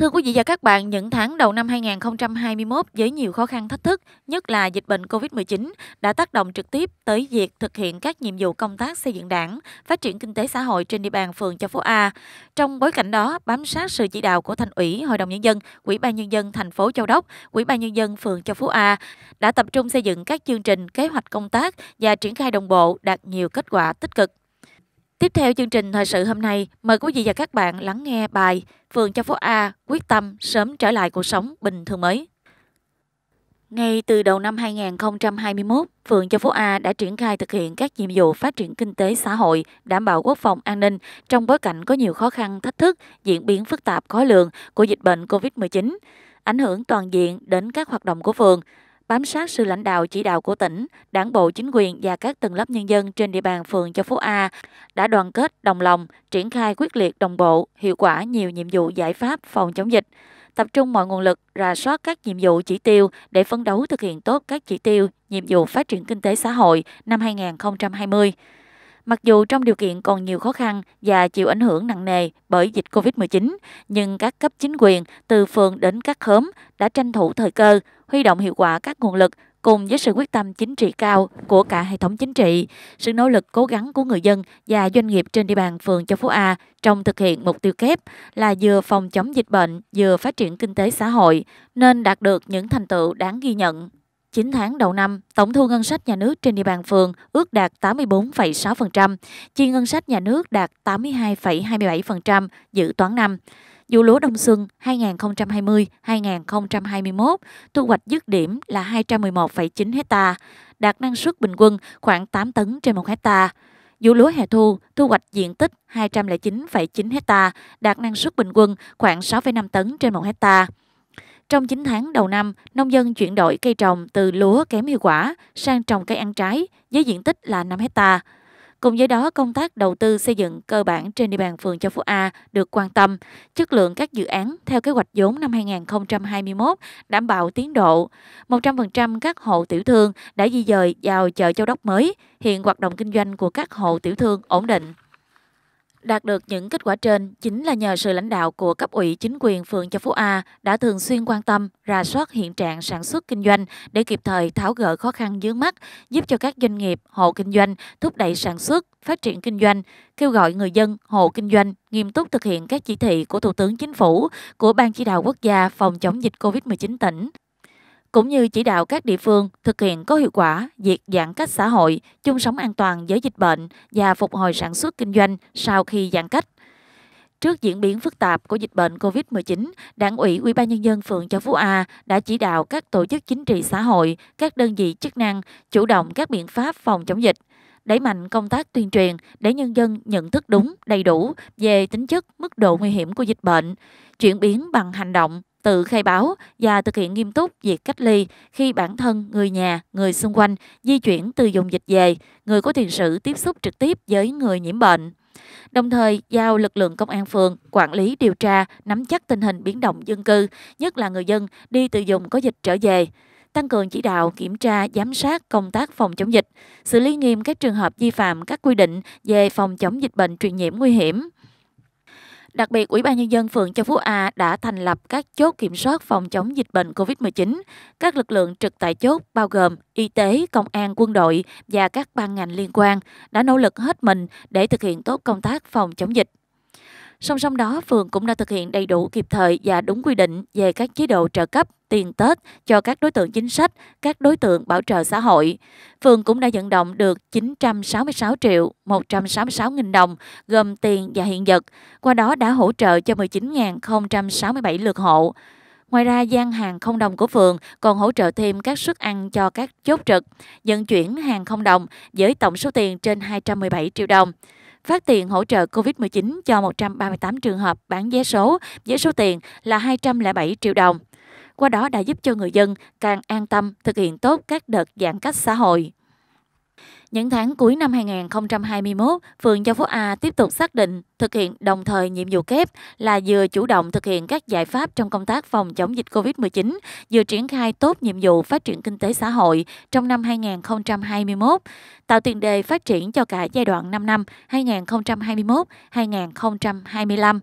Speaker 1: Thưa quý vị và các bạn, những tháng đầu năm 2021 với nhiều khó khăn thách thức, nhất là dịch bệnh COVID-19 đã tác động trực tiếp tới việc thực hiện các nhiệm vụ công tác xây dựng đảng, phát triển kinh tế xã hội trên địa bàn phường Châu Phú A. Trong bối cảnh đó, bám sát sự chỉ đạo của Thành ủy, Hội đồng Nhân dân, Quỹ ban Nhân dân thành phố Châu Đốc, Quỹ ban Nhân dân phường Châu Phú A đã tập trung xây dựng các chương trình, kế hoạch công tác và triển khai đồng bộ đạt nhiều kết quả tích cực. Tiếp theo chương trình thời sự hôm nay, mời quý vị và các bạn lắng nghe bài Phường Châu Phú A quyết tâm sớm trở lại cuộc sống bình thường mới. Ngay từ đầu năm 2021, Phường Châu Phú A đã triển khai thực hiện các nhiệm vụ phát triển kinh tế xã hội, đảm bảo quốc phòng an ninh trong bối cảnh có nhiều khó khăn, thách thức, diễn biến phức tạp khó lường của dịch bệnh COVID-19, ảnh hưởng toàn diện đến các hoạt động của phường bám sát sự lãnh đạo chỉ đạo của tỉnh, đảng bộ chính quyền và các tầng lớp nhân dân trên địa bàn phường Châu Phú A đã đoàn kết đồng lòng, triển khai quyết liệt đồng bộ, hiệu quả nhiều nhiệm vụ giải pháp phòng chống dịch tập trung mọi nguồn lực, rà soát các nhiệm vụ chỉ tiêu để phấn đấu thực hiện tốt các chỉ tiêu, nhiệm vụ phát triển kinh tế xã hội năm 2020. Mặc dù trong điều kiện còn nhiều khó khăn và chịu ảnh hưởng nặng nề bởi dịch COVID-19, nhưng các cấp chính quyền từ phường đến các khóm đã tranh thủ thời cơ, huy động hiệu quả các nguồn lực cùng với sự quyết tâm chính trị cao của cả hệ thống chính trị, sự nỗ lực cố gắng của người dân và doanh nghiệp trên địa bàn phường Châu Phú A trong thực hiện mục tiêu kép là vừa phòng chống dịch bệnh, vừa phát triển kinh tế xã hội, nên đạt được những thành tựu đáng ghi nhận. 9 tháng đầu năm, tổng thu ngân sách nhà nước trên địa bàn phường ước đạt 84,6%, chi ngân sách nhà nước đạt 82,27% dự toán năm. Vụ lúa đông xuân 2020-2021 thu hoạch dứt điểm là 211,9 hecta, đạt năng suất bình quân khoảng 8 tấn trên 1 hecta. Vụ lúa hè thu thu hoạch diện tích 209,9 hecta, đạt năng suất bình quân khoảng 6,5 tấn trên 1 hecta. Trong 9 tháng đầu năm, nông dân chuyển đổi cây trồng từ lúa kém hiệu quả sang trồng cây ăn trái với diện tích là 5 hecta. Cùng với đó, công tác đầu tư xây dựng cơ bản trên địa bàn phường Châu Phú A được quan tâm. Chất lượng các dự án theo kế hoạch vốn năm 2021 đảm bảo tiến độ. 100% các hộ tiểu thương đã di dời vào chợ Châu Đốc mới. Hiện hoạt động kinh doanh của các hộ tiểu thương ổn định. Đạt được những kết quả trên chính là nhờ sự lãnh đạo của cấp ủy chính quyền phường Châu Phú A đã thường xuyên quan tâm, rà soát hiện trạng sản xuất kinh doanh để kịp thời tháo gỡ khó khăn dướng mắt, giúp cho các doanh nghiệp, hộ kinh doanh thúc đẩy sản xuất, phát triển kinh doanh, kêu gọi người dân, hộ kinh doanh nghiêm túc thực hiện các chỉ thị của Thủ tướng Chính phủ, của Ban chỉ đạo quốc gia phòng chống dịch COVID-19 tỉnh cũng như chỉ đạo các địa phương thực hiện có hiệu quả việc giãn cách xã hội, chung sống an toàn với dịch bệnh và phục hồi sản xuất kinh doanh sau khi giãn cách. Trước diễn biến phức tạp của dịch bệnh COVID-19, Đảng ủy Ủy ban nhân dân phường Châu Phú A đã chỉ đạo các tổ chức chính trị xã hội, các đơn vị chức năng chủ động các biện pháp phòng chống dịch đẩy mạnh công tác tuyên truyền để nhân dân nhận thức đúng, đầy đủ về tính chất, mức độ nguy hiểm của dịch bệnh, chuyển biến bằng hành động tự khai báo và thực hiện nghiêm túc việc cách ly khi bản thân, người nhà, người xung quanh di chuyển từ vùng dịch về, người có tiền sử tiếp xúc trực tiếp với người nhiễm bệnh. Đồng thời giao lực lượng công an phường quản lý điều tra, nắm chắc tình hình biến động dân cư, nhất là người dân đi từ vùng có dịch trở về tăng cường chỉ đạo kiểm tra giám sát công tác phòng chống dịch xử lý nghiêm các trường hợp vi phạm các quy định về phòng chống dịch bệnh truyền nhiễm nguy hiểm Đặc biệt, Ủy ban Nhân dân phường Châu Phú A đã thành lập các chốt kiểm soát phòng chống dịch bệnh COVID-19. Các lực lượng trực tại chốt bao gồm y tế, công an, quân đội và các ban ngành liên quan đã nỗ lực hết mình để thực hiện tốt công tác phòng chống dịch. Song song đó, phường cũng đã thực hiện đầy đủ kịp thời và đúng quy định về các chế độ trợ cấp, tiền Tết cho các đối tượng chính sách, các đối tượng bảo trợ xã hội. Phường cũng đã vận động được 966 triệu 166 nghìn đồng, gồm tiền và hiện vật, qua đó đã hỗ trợ cho 19.067 lượt hộ. Ngoài ra, gian hàng không đồng của phường còn hỗ trợ thêm các suất ăn cho các chốt trực, vận chuyển hàng không đồng với tổng số tiền trên 217 triệu đồng phát tiền hỗ trợ COVID-19 cho 138 trường hợp bán vé số với số tiền là 207 triệu đồng. Qua đó đã giúp cho người dân càng an tâm thực hiện tốt các đợt giãn cách xã hội. Những tháng cuối năm 2021, Phường Châu Phú A tiếp tục xác định thực hiện đồng thời nhiệm vụ kép là vừa chủ động thực hiện các giải pháp trong công tác phòng chống dịch COVID-19, vừa triển khai tốt nhiệm vụ phát triển kinh tế xã hội trong năm 2021, tạo tiền đề phát triển cho cả giai đoạn 5 năm 2021-2025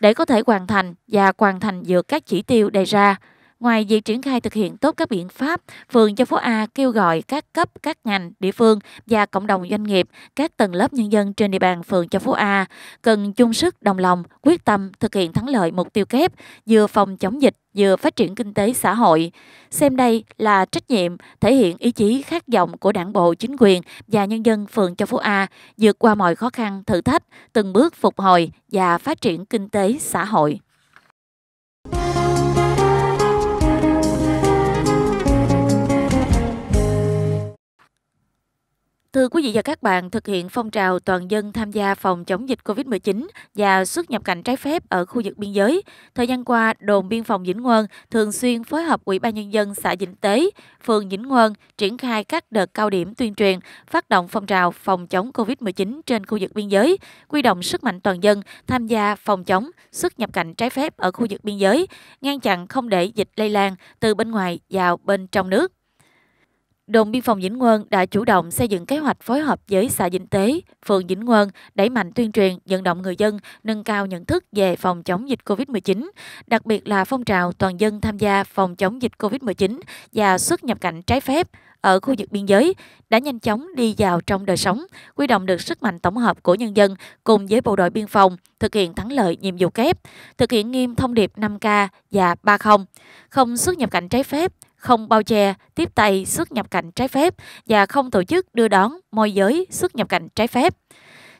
Speaker 1: để có thể hoàn thành và hoàn thành vượt các chỉ tiêu đề ra. Ngoài việc triển khai thực hiện tốt các biện pháp, phường Châu Phú A kêu gọi các cấp, các ngành, địa phương và cộng đồng doanh nghiệp, các tầng lớp nhân dân trên địa bàn phường Châu Phú A cần chung sức đồng lòng, quyết tâm thực hiện thắng lợi mục tiêu kép, vừa phòng chống dịch, vừa phát triển kinh tế xã hội. Xem đây là trách nhiệm thể hiện ý chí khát vọng của đảng bộ, chính quyền và nhân dân phường Châu Phú A vượt qua mọi khó khăn, thử thách, từng bước phục hồi và phát triển kinh tế xã hội. Thưa quý vị và các bạn, thực hiện phong trào toàn dân tham gia phòng chống dịch COVID-19 và xuất nhập cảnh trái phép ở khu vực biên giới, thời gian qua, đồn biên phòng Vĩnh Ngân thường xuyên phối hợp Ủy ban nhân dân xã Vĩnh Tế, phường Vĩnh Ngân triển khai các đợt cao điểm tuyên truyền, phát động phong trào phòng chống COVID-19 trên khu vực biên giới, quy động sức mạnh toàn dân tham gia phòng chống xuất nhập cảnh trái phép ở khu vực biên giới, ngăn chặn không để dịch lây lan từ bên ngoài vào bên trong nước. Đồn biên phòng Vĩnh Ngân đã chủ động xây dựng kế hoạch phối hợp với xã Vĩnh Tế, phường Vĩnh Ngân đẩy mạnh tuyên truyền, vận động người dân nâng cao nhận thức về phòng chống dịch COVID-19, đặc biệt là phong trào toàn dân tham gia phòng chống dịch COVID-19 và xuất nhập cảnh trái phép ở khu vực biên giới đã nhanh chóng đi vào trong đời sống, huy động được sức mạnh tổng hợp của nhân dân cùng với bộ đội biên phòng thực hiện thắng lợi nhiệm vụ kép, thực hiện nghiêm thông điệp 5K và 30, không xuất nhập cảnh trái phép, không bao che, tiếp tay xuất nhập cảnh trái phép và không tổ chức đưa đón môi giới xuất nhập cảnh trái phép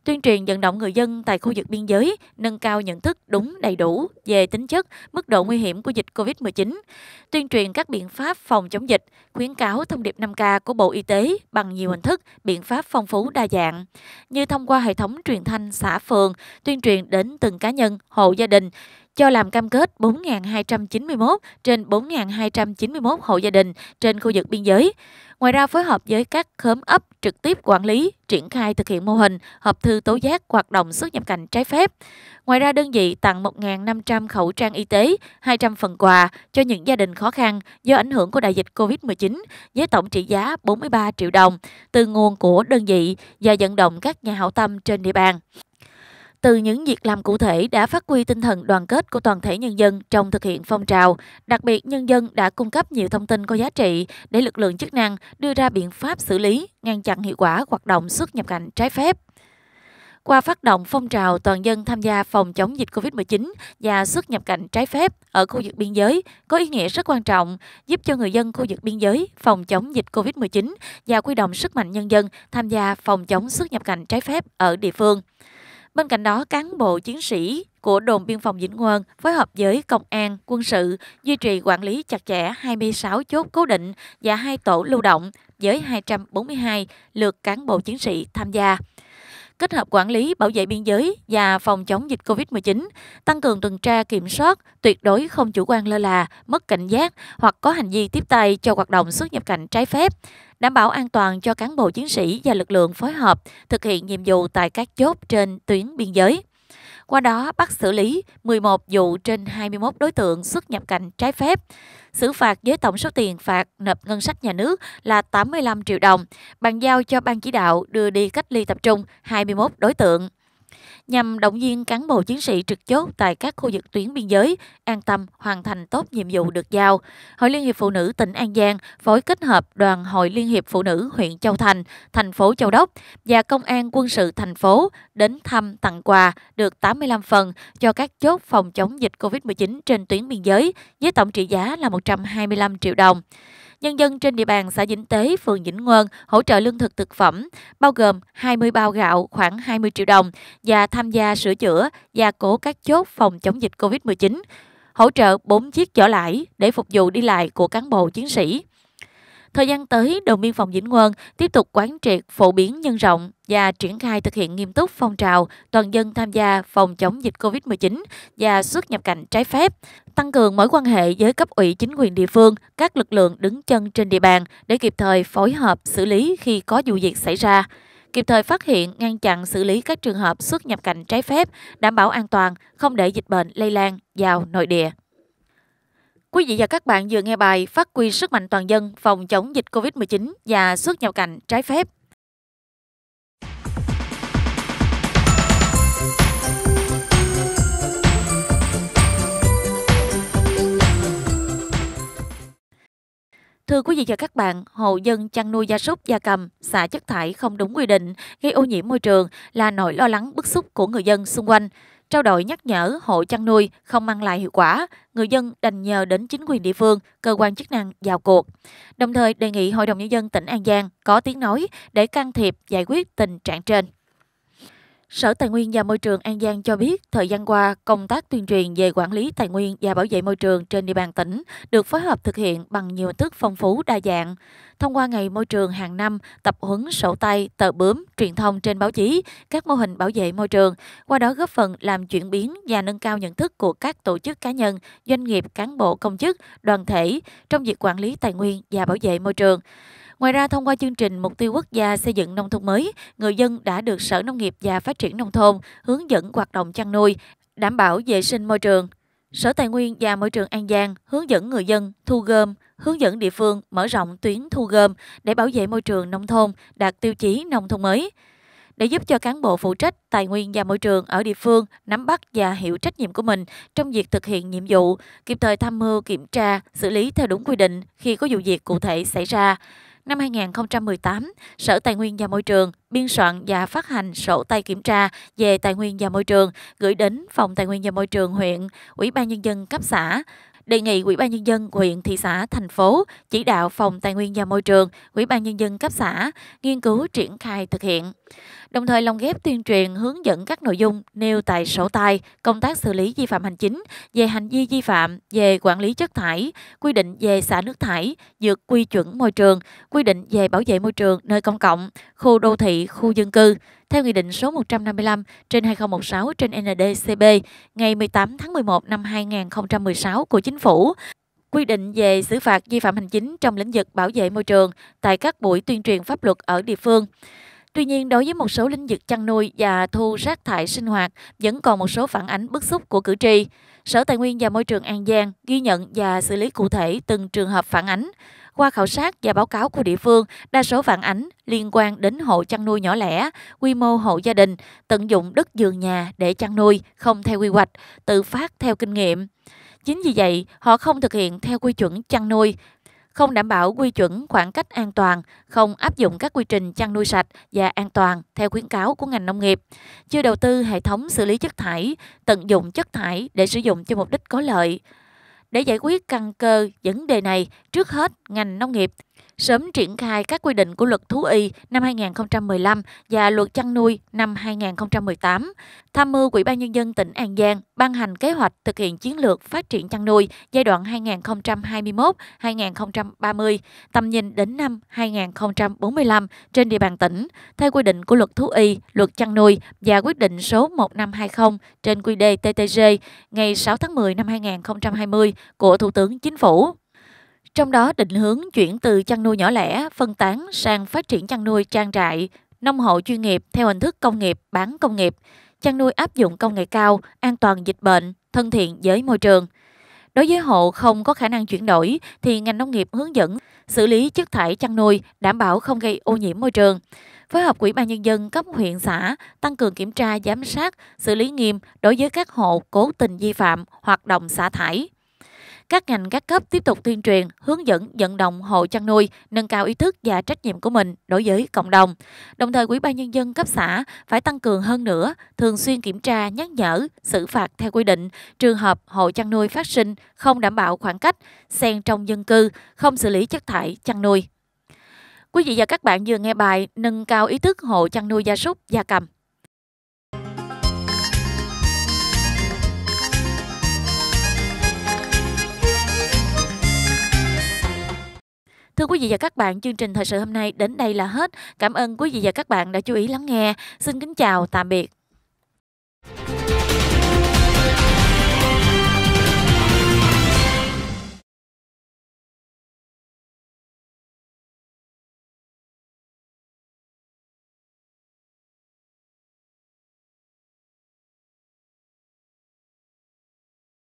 Speaker 1: tuyên truyền vận động người dân tại khu vực biên giới nâng cao nhận thức đúng đầy đủ về tính chất, mức độ nguy hiểm của dịch COVID-19, tuyên truyền các biện pháp phòng chống dịch, khuyến cáo thông điệp 5K của Bộ Y tế bằng nhiều hình thức, biện pháp phong phú đa dạng, như thông qua hệ thống truyền thanh xã phường, tuyên truyền đến từng cá nhân, hộ gia đình, cho làm cam kết 4.291 trên 4.291 hộ gia đình trên khu vực biên giới. Ngoài ra phối hợp với các khóm ấp trực tiếp quản lý, triển khai thực hiện mô hình hợp thư tố giác hoạt động xuất nhập cảnh trái phép. Ngoài ra đơn vị tặng 1.500 khẩu trang y tế, 200 phần quà cho những gia đình khó khăn do ảnh hưởng của đại dịch COVID-19 với tổng trị giá 43 triệu đồng từ nguồn của đơn vị và vận động các nhà hảo tâm trên địa bàn. Từ những việc làm cụ thể đã phát huy tinh thần đoàn kết của toàn thể nhân dân trong thực hiện phong trào, đặc biệt nhân dân đã cung cấp nhiều thông tin có giá trị để lực lượng chức năng đưa ra biện pháp xử lý, ngăn chặn hiệu quả hoạt động xuất nhập cảnh trái phép qua phát động phong trào toàn dân tham gia phòng chống dịch COVID-19 và xuất nhập cảnh trái phép ở khu vực biên giới có ý nghĩa rất quan trọng, giúp cho người dân khu vực biên giới phòng chống dịch COVID-19 và quy động sức mạnh nhân dân tham gia phòng chống xuất nhập cảnh trái phép ở địa phương. Bên cạnh đó, cán bộ chiến sĩ của đồn biên phòng Vĩnh Nguồn phối hợp với công an, quân sự duy trì quản lý chặt chẽ 26 chốt cố định và hai tổ lưu động với 242 lượt cán bộ chiến sĩ tham gia kết hợp quản lý bảo vệ biên giới và phòng chống dịch COVID-19, tăng cường tuần tra kiểm soát, tuyệt đối không chủ quan lơ là, mất cảnh giác hoặc có hành vi tiếp tay cho hoạt động xuất nhập cảnh trái phép, đảm bảo an toàn cho cán bộ chiến sĩ và lực lượng phối hợp thực hiện nhiệm vụ tại các chốt trên tuyến biên giới qua đó bắt xử lý 11 vụ trên 21 đối tượng xuất nhập cảnh trái phép, xử phạt với tổng số tiền phạt nộp ngân sách nhà nước là 85 triệu đồng, bàn giao cho ban chỉ đạo đưa đi cách ly tập trung 21 đối tượng nhằm động viên cán bộ chiến sĩ trực chốt tại các khu vực tuyến biên giới an tâm hoàn thành tốt nhiệm vụ được giao. Hội Liên hiệp Phụ nữ tỉnh An Giang phối kết hợp Đoàn Hội Liên hiệp Phụ nữ huyện Châu Thành, thành phố Châu Đốc và Công an quân sự thành phố đến thăm tặng quà được 85 phần cho các chốt phòng chống dịch COVID-19 trên tuyến biên giới với tổng trị giá là 125 triệu đồng nhân dân trên địa bàn xã Vĩnh Tế, phường Vĩnh Ngân hỗ trợ lương thực thực phẩm, bao gồm 20 bao gạo khoảng 20 triệu đồng và tham gia sửa chữa, gia cố các chốt phòng chống dịch COVID-19, hỗ trợ 4 chiếc chở lãi để phục vụ đi lại của cán bộ chiến sĩ. Thời gian tới, đồn biên phòng Vĩnh Quân tiếp tục quán triệt, phổ biến nhân rộng và triển khai thực hiện nghiêm túc phong trào toàn dân tham gia phòng chống dịch COVID-19 và xuất nhập cảnh trái phép, tăng cường mối quan hệ với cấp ủy chính quyền địa phương, các lực lượng đứng chân trên địa bàn để kịp thời phối hợp xử lý khi có vụ việc xảy ra kịp thời phát hiện, ngăn chặn xử lý các trường hợp xuất nhập cảnh trái phép, đảm bảo an toàn, không để dịch bệnh lây lan vào nội địa. Quý vị và các bạn vừa nghe bài Phát quy sức mạnh toàn dân phòng chống dịch COVID-19 và xuất nhập cảnh trái phép. Thưa quý vị và các bạn, hộ dân chăn nuôi gia súc, gia cầm, xả chất thải không đúng quy định, gây ô nhiễm môi trường là nỗi lo lắng bức xúc của người dân xung quanh. Trao đổi nhắc nhở hộ chăn nuôi không mang lại hiệu quả, người dân đành nhờ đến chính quyền địa phương, cơ quan chức năng vào cuộc. Đồng thời đề nghị Hội đồng Nhân dân tỉnh An Giang có tiếng nói để can thiệp giải quyết tình trạng trên. Sở Tài nguyên và Môi trường An Giang cho biết, thời gian qua, công tác tuyên truyền về quản lý tài nguyên và bảo vệ môi trường trên địa bàn tỉnh được phối hợp thực hiện bằng nhiều hình thức phong phú đa dạng. Thông qua Ngày Môi trường hàng năm, tập huấn sổ tay, tờ bướm, truyền thông trên báo chí, các mô hình bảo vệ môi trường, qua đó góp phần làm chuyển biến và nâng cao nhận thức của các tổ chức cá nhân, doanh nghiệp, cán bộ công chức, đoàn thể trong việc quản lý tài nguyên và bảo vệ môi trường. Ngoài ra, thông qua chương trình Mục tiêu quốc gia xây dựng nông thôn mới, người dân đã được Sở Nông nghiệp và Phát triển Nông thôn hướng dẫn hoạt động chăn nuôi, đảm bảo vệ sinh môi trường. Sở Tài nguyên và Môi trường An Giang hướng dẫn người dân thu gom, hướng dẫn địa phương mở rộng tuyến thu gom để bảo vệ môi trường nông thôn đạt tiêu chí nông thôn mới để giúp cho cán bộ phụ trách tài nguyên và môi trường ở địa phương nắm bắt và hiểu trách nhiệm của mình trong việc thực hiện nhiệm vụ, kịp thời tham mưu kiểm tra, xử lý theo đúng quy định khi có vụ việc cụ thể xảy ra năm 2018, Sở Tài nguyên và Môi trường biên soạn và phát hành sổ tay kiểm tra về tài nguyên và môi trường gửi đến Phòng Tài nguyên và Môi trường huyện, Ủy ban Nhân dân cấp xã, đề nghị Ủy ban Nhân dân huyện, thị xã, thành phố chỉ đạo Phòng Tài nguyên và Môi trường, Ủy ban Nhân dân cấp xã nghiên cứu triển khai thực hiện. Đồng thời lồng ghép tuyên truyền hướng dẫn các nội dung nêu tại sổ tay, công tác xử lý vi phạm hành chính, về hành vi vi phạm, về quản lý chất thải, quy định về xả nước thải, dược quy chuẩn môi trường, quy định về bảo vệ môi trường nơi công cộng, khu đô thị, khu dân cư, theo Nghị định số 155 trên 2016 trên NDCB ngày 18 tháng 11 năm 2016 của Chính phủ, quy định về xử phạt vi phạm hành chính trong lĩnh vực bảo vệ môi trường tại các buổi tuyên truyền pháp luật ở địa phương. Tuy nhiên, đối với một số lĩnh vực chăn nuôi và thu rác thải sinh hoạt vẫn còn một số phản ánh bức xúc của cử tri. Sở Tài nguyên và Môi trường An Giang ghi nhận và xử lý cụ thể từng trường hợp phản ánh. Qua khảo sát và báo cáo của địa phương, đa số phản ánh liên quan đến hộ chăn nuôi nhỏ lẻ, quy mô hộ gia đình, tận dụng đất vườn nhà để chăn nuôi không theo quy hoạch, tự phát theo kinh nghiệm. Chính vì vậy, họ không thực hiện theo quy chuẩn chăn nuôi, không đảm bảo quy chuẩn khoảng cách an toàn, không áp dụng các quy trình chăn nuôi sạch và an toàn theo khuyến cáo của ngành nông nghiệp, chưa đầu tư hệ thống xử lý chất thải, tận dụng chất thải để sử dụng cho mục đích có lợi. Để giải quyết căn cơ vấn đề này, trước hết ngành nông nghiệp sớm triển khai các quy định của luật thú y năm 2015 và luật chăn nuôi năm 2018, tham mưu Ủy ban Nhân dân tỉnh An Giang ban hành kế hoạch thực hiện chiến lược phát triển chăn nuôi giai đoạn 2021-2030, tầm nhìn đến năm 2045 trên địa bàn tỉnh, theo quy định của luật thú y, luật chăn nuôi và quyết định số 1520 trên quy đề TTG ngày 6 tháng 10 năm 2020 của Thủ tướng Chính phủ. Trong đó định hướng chuyển từ chăn nuôi nhỏ lẻ, phân tán sang phát triển chăn nuôi trang trại, nông hộ chuyên nghiệp theo hình thức công nghiệp, bán công nghiệp, chăn nuôi áp dụng công nghệ cao, an toàn dịch bệnh, thân thiện với môi trường. Đối với hộ không có khả năng chuyển đổi thì ngành nông nghiệp hướng dẫn xử lý chất thải chăn nuôi đảm bảo không gây ô nhiễm môi trường. Phối hợp Quỹ ban nhân dân cấp huyện xã tăng cường kiểm tra giám sát, xử lý nghiêm đối với các hộ cố tình vi phạm hoạt động xả thải các ngành các cấp tiếp tục tuyên truyền, hướng dẫn vận động hộ chăn nuôi nâng cao ý thức và trách nhiệm của mình đối với cộng đồng. Đồng thời, Ủy ban nhân dân cấp xã phải tăng cường hơn nữa, thường xuyên kiểm tra, nhắc nhở, xử phạt theo quy định trường hợp hộ chăn nuôi phát sinh không đảm bảo khoảng cách, xen trong dân cư, không xử lý chất thải chăn nuôi. Quý vị và các bạn vừa nghe bài Nâng cao ý thức hộ chăn nuôi gia súc, gia cầm Thưa quý vị và các bạn, chương trình thời sự hôm nay đến đây là hết. Cảm ơn quý vị và các bạn đã chú ý lắng nghe. Xin kính chào, tạm biệt.